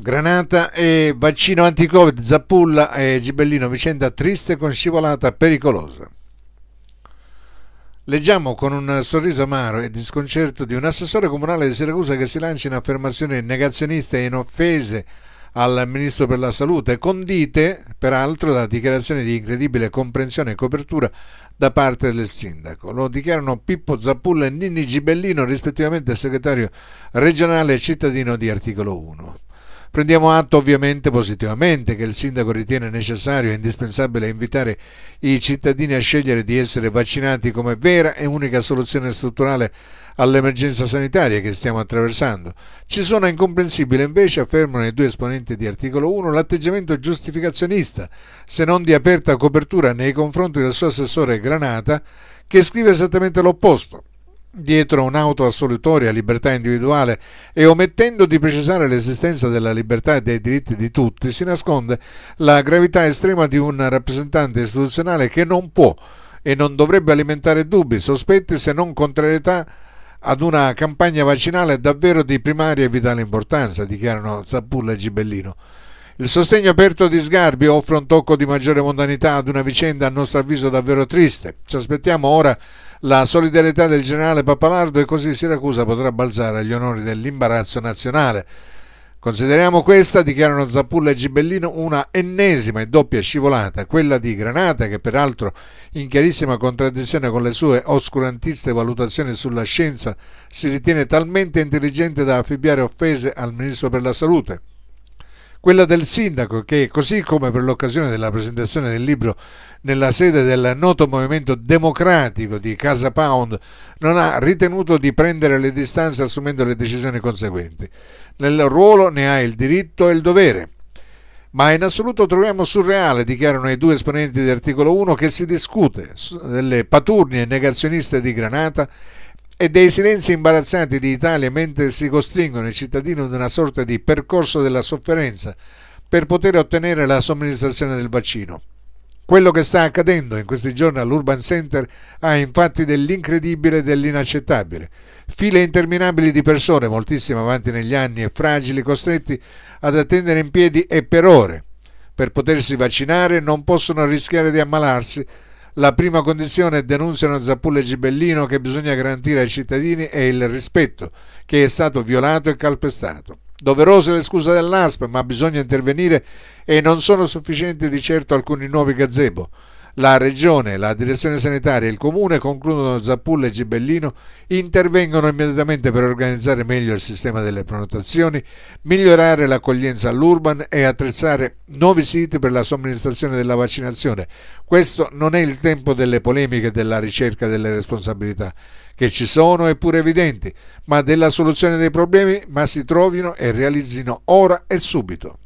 Granata e vaccino anti-Covid, Zappulla e Gibellino, vicenda triste con scivolata pericolosa. Leggiamo con un sorriso amaro e disconcerto di un assessore comunale di Siracusa che si lancia in affermazioni negazioniste e inoffese al ministro per la salute, condite peraltro da dichiarazioni di incredibile comprensione e copertura da parte del sindaco. Lo dichiarano Pippo Zappulla e Ninni Gibellino, rispettivamente segretario regionale e cittadino di Articolo 1. Prendiamo atto ovviamente positivamente che il sindaco ritiene necessario e indispensabile invitare i cittadini a scegliere di essere vaccinati come vera e unica soluzione strutturale all'emergenza sanitaria che stiamo attraversando. Ci sono incomprensibile invece, affermano i due esponenti di articolo 1, l'atteggiamento giustificazionista, se non di aperta copertura nei confronti del suo assessore Granata, che scrive esattamente l'opposto dietro un'auto assolutoria, libertà individuale e omettendo di precisare l'esistenza della libertà e dei diritti di tutti, si nasconde la gravità estrema di un rappresentante istituzionale che non può e non dovrebbe alimentare dubbi, sospetti se non contrarietà ad una campagna vaccinale davvero di primaria e vitale importanza, dichiarano Zappulla e Gibellino. Il sostegno aperto di Sgarbi offre un tocco di maggiore mondanità ad una vicenda a nostro avviso davvero triste. Ci aspettiamo ora la solidarietà del generale Pappalardo e così Siracusa potrà balzare agli onori dell'imbarazzo nazionale. Consideriamo questa, dichiarano Zappulla e Gibellino, una ennesima e doppia scivolata, quella di Granata che peraltro in chiarissima contraddizione con le sue oscurantiste valutazioni sulla scienza si ritiene talmente intelligente da affibbiare offese al Ministro per la Salute, quella del sindaco che, così come per l'occasione della presentazione del libro nella sede del noto movimento democratico di Casa Pound, non ha ritenuto di prendere le distanze assumendo le decisioni conseguenti. Nel ruolo ne ha il diritto e il dovere. Ma in assoluto troviamo surreale, dichiarano i due esponenti di articolo 1, che si discute delle paturnie negazioniste di Granata e dei silenzi imbarazzanti di Italia mentre si costringono i cittadini ad una sorta di percorso della sofferenza per poter ottenere la somministrazione del vaccino. Quello che sta accadendo in questi giorni all'Urban Center ha infatti dell'incredibile e dell'inaccettabile. File interminabili di persone, moltissime avanti negli anni e fragili, costretti ad attendere in piedi e per ore. Per potersi vaccinare non possono rischiare di ammalarsi la prima condizione, denunciano Zappulla e Gibellino, che bisogna garantire ai cittadini è il rispetto, che è stato violato e calpestato. Doverose le scuse dell'ASP, ma bisogna intervenire e non sono sufficienti di certo alcuni nuovi gazebo. La Regione, la Direzione Sanitaria e il Comune, concludono Zappulla e Gibellino, intervengono immediatamente per organizzare meglio il sistema delle prenotazioni, migliorare l'accoglienza all'urban e attrezzare nuovi siti per la somministrazione della vaccinazione. Questo non è il tempo delle polemiche e della ricerca delle responsabilità, che ci sono e pure evidenti, ma della soluzione dei problemi, ma si trovino e realizzino ora e subito.